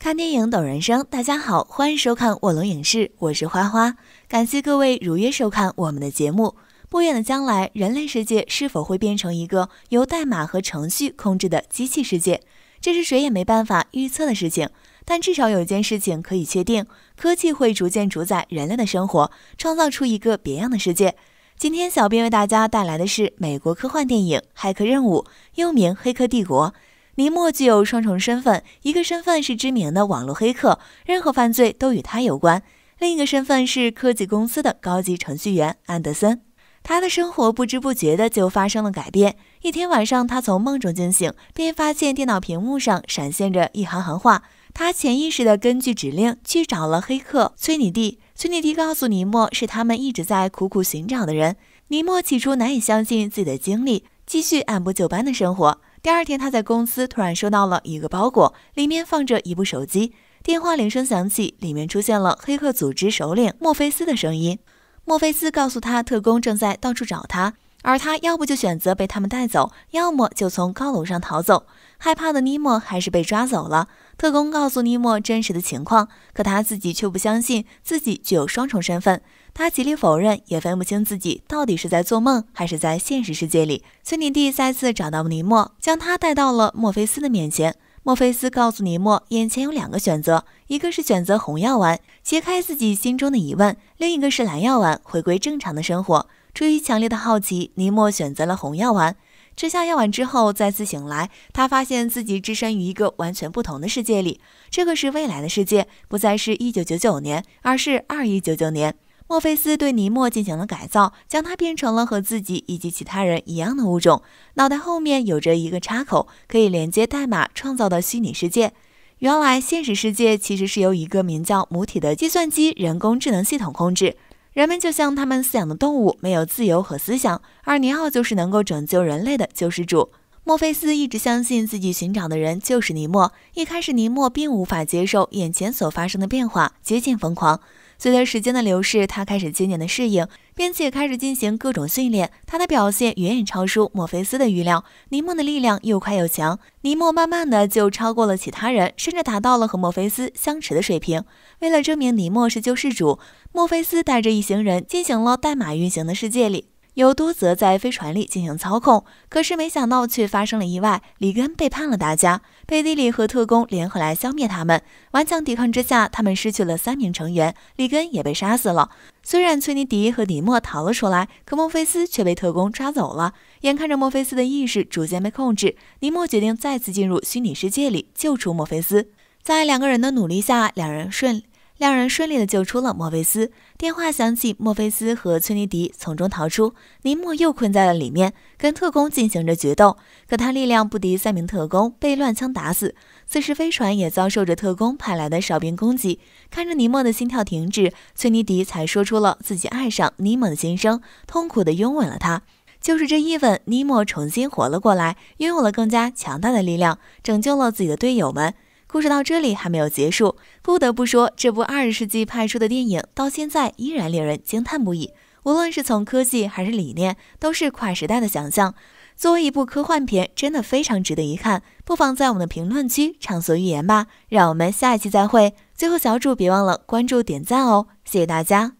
看电影懂人生，大家好，欢迎收看卧龙影视，我是花花，感谢各位如约收看我们的节目。不远的将来，人类世界是否会变成一个由代码和程序控制的机器世界，这是谁也没办法预测的事情。但至少有一件事情可以确定，科技会逐渐主宰人类的生活，创造出一个别样的世界。今天，小编为大家带来的是美国科幻电影《骇客任务》，又名《黑客帝国》。尼莫具有双重身份，一个身份是知名的网络黑客，任何犯罪都与他有关；另一个身份是科技公司的高级程序员安德森。他的生活不知不觉的就发生了改变。一天晚上，他从梦中惊醒，便发现电脑屏幕上闪现着一行行话。他潜意识的根据指令去找了黑客崔尼蒂，崔尼蒂告诉尼莫，是他们一直在苦苦寻找的人。尼莫起初难以相信自己的经历，继续按部就班的生活。第二天，他在公司突然收到了一个包裹，里面放着一部手机。电话铃声响起，里面出现了黑客组织首领墨菲斯的声音。墨菲斯告诉他，特工正在到处找他。而他要不就选择被他们带走，要么就从高楼上逃走。害怕的尼莫还是被抓走了。特工告诉尼莫真实的情况，可他自己却不相信自己具有双重身份，他极力否认，也分不清自己到底是在做梦还是在现实世界里。崔尼蒂再次找到尼莫，将他带到了墨菲斯的面前。墨菲斯告诉尼莫，眼前有两个选择，一个是选择红药丸，揭开自己心中的疑问；另一个是蓝药丸，回归正常的生活。出于强烈的好奇，尼莫选择了红药丸。吃下药丸之后，再次醒来，他发现自己置身于一个完全不同的世界里。这个是未来的世界，不再是一九九九年，而是二一九九年。墨菲斯对尼莫进行了改造，将他变成了和自己以及其他人一样的物种。脑袋后面有着一个插口，可以连接代码创造的虚拟世界。原来，现实世界其实是由一个名叫“母体”的计算机人工智能系统控制。人们就像他们饲养的动物，没有自由和思想，而尼奥就是能够拯救人类的救世主。墨菲斯一直相信自己寻找的人就是尼莫。一开始，尼莫并无法接受眼前所发生的变化，接近疯狂。随着时间的流逝，他开始渐渐的适应，并且开始进行各种训练。他的表现远远超出墨菲斯的预料。尼莫的力量又快又强，尼莫慢慢的就超过了其他人，甚至达到了和墨菲斯相持的水平。为了证明尼莫是救世主，墨菲斯带着一行人进行了代码运行的世界里。由多泽在飞船里进行操控，可是没想到却发生了意外，里根背叛了大家，背地里和特工联合来消灭他们。顽强抵抗之下，他们失去了三名成员，里根也被杀死了。虽然崔尼迪和尼莫逃了出来，可墨菲斯却被特工抓走了。眼看着墨菲斯的意识逐渐被控制，尼莫决定再次进入虚拟世界里救出墨菲斯。在两个人的努力下，两人顺。两人顺利的救出了莫菲斯。电话响起，莫菲斯和崔尼迪从中逃出，尼莫又困在了里面，跟特工进行着决斗。可他力量不敌三名特工，被乱枪打死。此时飞船也遭受着特工派来的哨兵攻击。看着尼莫的心跳停止，崔尼迪才说出了自己爱上尼莫的心声，痛苦的拥吻了他。就是这一吻，尼莫重新活了过来，拥有了更加强大的力量，拯救了自己的队友们。故事到这里还没有结束，不得不说，这部二十世纪拍出的电影到现在依然令人惊叹不已。无论是从科技还是理念，都是跨时代的想象。作为一部科幻片，真的非常值得一看，不妨在我们的评论区畅所欲言吧。让我们下一期再会。最后，小主别忘了关注、点赞哦，谢谢大家。